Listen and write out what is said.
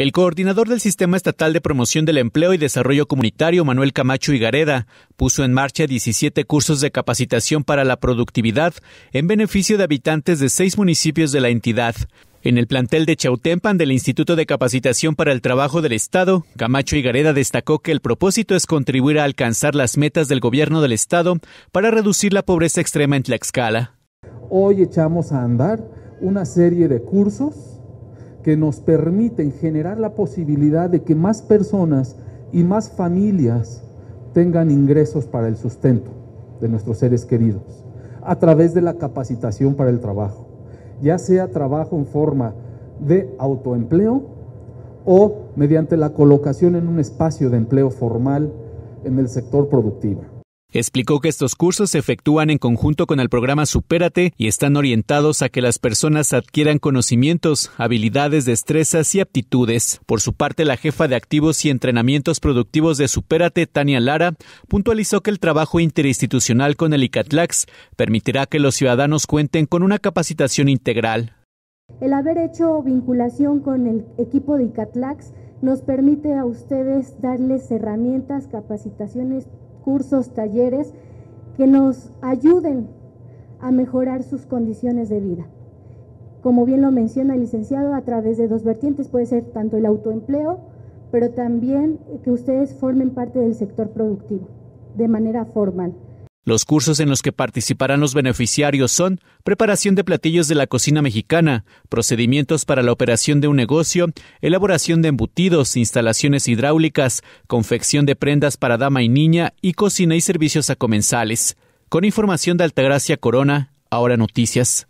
El coordinador del Sistema Estatal de Promoción del Empleo y Desarrollo Comunitario, Manuel Camacho Higareda, puso en marcha 17 cursos de capacitación para la productividad en beneficio de habitantes de seis municipios de la entidad. En el plantel de Chautempan del Instituto de Capacitación para el Trabajo del Estado, Camacho Higareda destacó que el propósito es contribuir a alcanzar las metas del gobierno del Estado para reducir la pobreza extrema en Tlaxcala. Hoy echamos a andar una serie de cursos que nos permiten generar la posibilidad de que más personas y más familias tengan ingresos para el sustento de nuestros seres queridos, a través de la capacitación para el trabajo, ya sea trabajo en forma de autoempleo o mediante la colocación en un espacio de empleo formal en el sector productivo. Explicó que estos cursos se efectúan en conjunto con el programa Supérate y están orientados a que las personas adquieran conocimientos, habilidades, destrezas y aptitudes. Por su parte, la jefa de activos y entrenamientos productivos de Supérate, Tania Lara, puntualizó que el trabajo interinstitucional con el ICATLAX permitirá que los ciudadanos cuenten con una capacitación integral. El haber hecho vinculación con el equipo de ICATLAX nos permite a ustedes darles herramientas, capacitaciones cursos, talleres que nos ayuden a mejorar sus condiciones de vida. Como bien lo menciona el licenciado, a través de dos vertientes puede ser tanto el autoempleo, pero también que ustedes formen parte del sector productivo de manera formal. Los cursos en los que participarán los beneficiarios son preparación de platillos de la cocina mexicana, procedimientos para la operación de un negocio, elaboración de embutidos, instalaciones hidráulicas, confección de prendas para dama y niña y cocina y servicios a comensales. Con información de Altagracia Corona, ahora noticias.